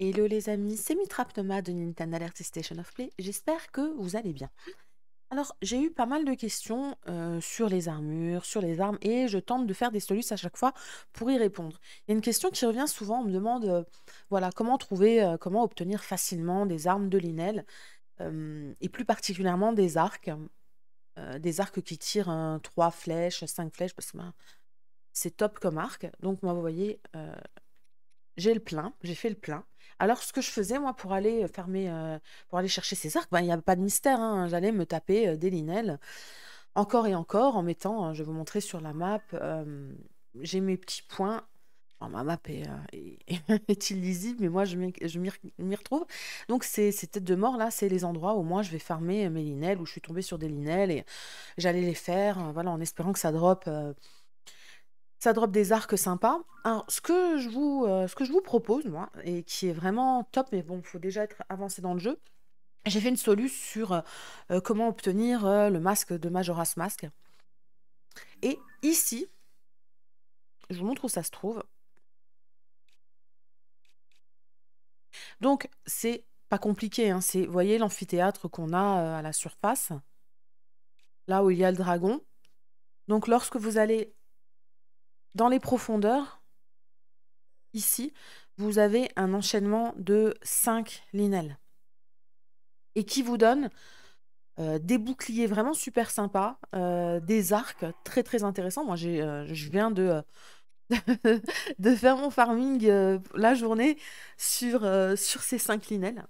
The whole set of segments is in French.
Hello les amis, c'est Mitra Ptoma de Nintendo Alert Station of Play. J'espère que vous allez bien. Alors, j'ai eu pas mal de questions euh, sur les armures, sur les armes, et je tente de faire des solutions à chaque fois pour y répondre. Il y a une question qui revient souvent, on me demande euh, voilà, comment trouver, euh, comment obtenir facilement des armes de l'INEL, et plus particulièrement des arcs, des arcs qui tirent trois 3 flèches, 5 flèches, parce que ben, c'est top comme arc. Donc, moi, vous voyez, j'ai le plein, j'ai fait le plein. Alors, ce que je faisais, moi, pour aller, euh, fermer euh, pour aller chercher ces arcs, ben, il n'y a pas de mystère. Hein. J'allais me taper euh, des linelles encore et encore en mettant, hein, je vais vous montrer sur la map, j'ai mes petits points. ma map est, illisible, mais moi, je m'y retrouve. Donc, ces, ces têtes de mort, là, c'est les endroits où moi, je vais farmer mes linelles, où je suis tombée sur des linelles et j'allais les faire, voilà, en espérant que ça drop ça drop des arcs sympas. Alors, euh, ce que je vous, propose, moi, et qui est vraiment top, mais bon, il faut déjà être avancé dans le jeu, j'ai fait une soluce sur euh, euh, comment obtenir le masque de Majora's Mask. Et ici, je vous montre où ça se trouve. Donc, c'est pas compliqué. Hein. c'est, vous voyez, l'amphithéâtre qu'on a à la surface, là où il y a le dragon. Donc, lorsque vous allez dans les profondeurs, ici, vous avez un enchaînement de 5 linelles et qui vous donne euh, des boucliers vraiment super sympas, euh, des arcs très très intéressants. Moi, euh, je viens de, de faire mon farming la journée sur, sur ces 5 linelles.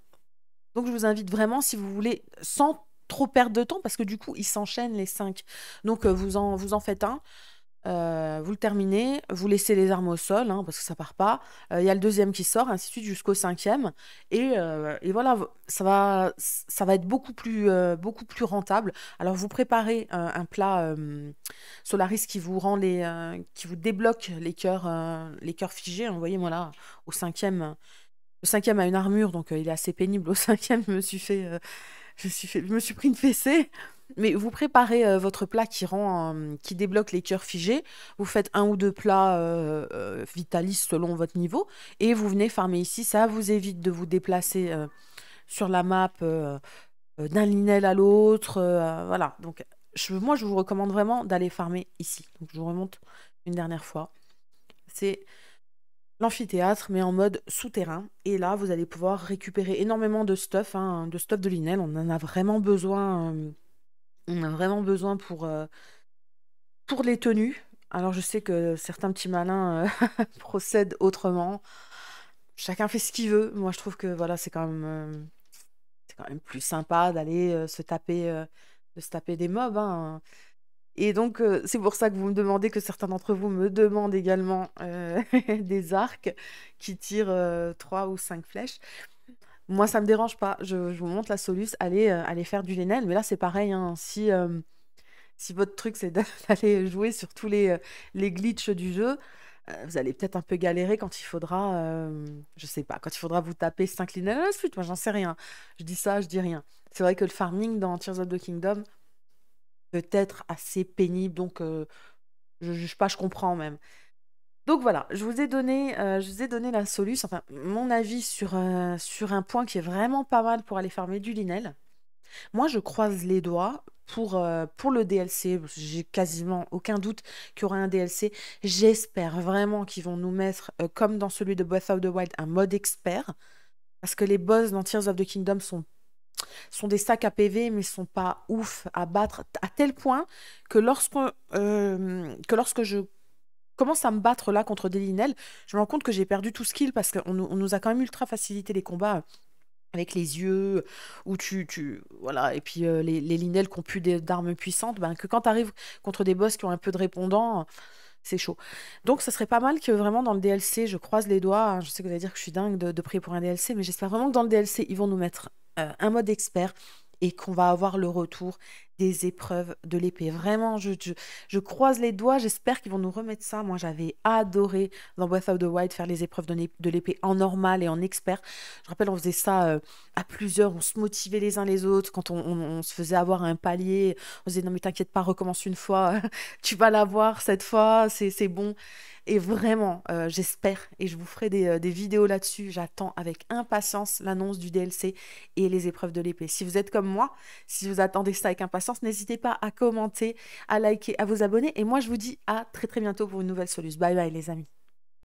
Donc, je vous invite vraiment, si vous voulez, sans trop perdre de temps, parce que du coup, ils s'enchaînent les 5. Donc, vous, en, vous en faites un. Euh, vous le terminez, vous laissez les armes au sol, hein, parce que ça part pas. Euh, il y a le deuxième qui sort, ainsi de suite jusqu'au cinquième. Et, euh, et, voilà, ça va, ça va être beaucoup plus, beaucoup plus rentable. Alors vous préparez un plat Solaris qui vous rend les, qui vous débloque les cœurs, les cœurs figés. vous hein, voyez, moi là, au cinquième, le cinquième a une armure, donc il est assez pénible. Au cinquième, je me suis fait, je, suis fait, je me suis pris une fessée mais vous préparez euh, votre plat qui rend, euh, qui débloque les cœurs figés. Vous faites un ou deux plats euh, euh, vitalistes selon votre niveau et vous venez farmer ici. Ça vous évite de vous déplacer sur la map d'un linel à l'autre. voilà. Donc, moi, je vous recommande vraiment d'aller farmer ici. Donc, je vous remonte une dernière fois. C'est l'amphithéâtre, mais en mode souterrain. Et là, vous allez pouvoir récupérer énormément de stuff, hein, de stuff de linel. On en a vraiment besoin on a vraiment besoin pour, euh, pour les tenues. Alors je sais que certains petits malins euh, procèdent autrement. Chacun fait ce qu'il veut. Moi je trouve que voilà, c'est quand même euh, quand même plus sympa d'aller se taper de se taper des mobs. Hein. Et donc c'est pour ça que vous me demandez que certains d'entre vous me demandent également des arcs qui tirent trois ou cinq flèches. Moi, ça me dérange pas. Je, vous montre la soluce. Euh, allez, faire du lénel Mais là, c'est pareil. Hein. Si, euh, si votre truc, c'est d'aller jouer sur tous les, euh, les glitches du jeu, vous allez peut-être un peu galérer quand il faudra, je sais pas, quand il faudra vous taper 5 lignes Moi, j'en sais rien. Je dis ça, je dis rien. C'est vrai que le farming dans Tears of the Kingdom peut être assez pénible. Donc, je juge pas, je comprends même. Donc voilà, je vous ai donné, euh, je vous ai donné la solution, enfin mon avis sur, euh, sur un point qui est vraiment pas mal pour aller farmer du linel. Moi, je croise les doigts pour, euh, pour le DLC. J'ai quasiment aucun doute qu'il y aura un DLC. J'espère vraiment qu'ils vont nous mettre, comme dans celui de Breath of the Wild, un mode expert. Parce que les boss dans Tears of the Kingdom sont, sont des sacs à PV, mais sont pas ouf à battre à tel point que que lorsque je commence à me battre là contre des Delinel, je me rends compte que j'ai perdu tout skill parce qu'on nous a quand même ultra facilité les combats euh, avec les yeux, euh, où tu, tu voilà, et puis euh, les, les linelles qui ont plus d'armes puissantes, ben, que quand tu arrives contre des boss qui ont un peu de répondants, c'est chaud. Donc ça serait pas mal que vraiment dans le DLC, je croise les doigts, hein, je sais que vous allez dire que je suis dingue de, prier pour un DLC, mais j'espère vraiment que dans le DLC, ils vont nous mettre un mode expert et qu'on va avoir le retour des épreuves de l'épée. Vraiment, je, je, croise les doigts, j'espère qu'ils vont nous remettre ça. Moi, j'avais adoré dans Breath of the Wild faire les épreuves de l'épée en normal et en expert. Je rappelle, on faisait ça euh, à plusieurs, on se motivait les uns les autres. Quand on, se faisait avoir un palier, on se disait non mais t'inquiète pas, recommence une fois, tu vas l'avoir cette fois, c'est bon. Et vraiment, euh, j'espère, et je vous ferai des, euh, des vidéos là-dessus, j'attends avec impatience l'annonce du DLC et les épreuves de l'épée. Si vous êtes comme moi, si vous attendez ça avec impatience, N'hésitez pas à commenter, à liker, à vous abonner. Et moi, je vous dis à très très bientôt pour une nouvelle Solus. Bye bye les amis.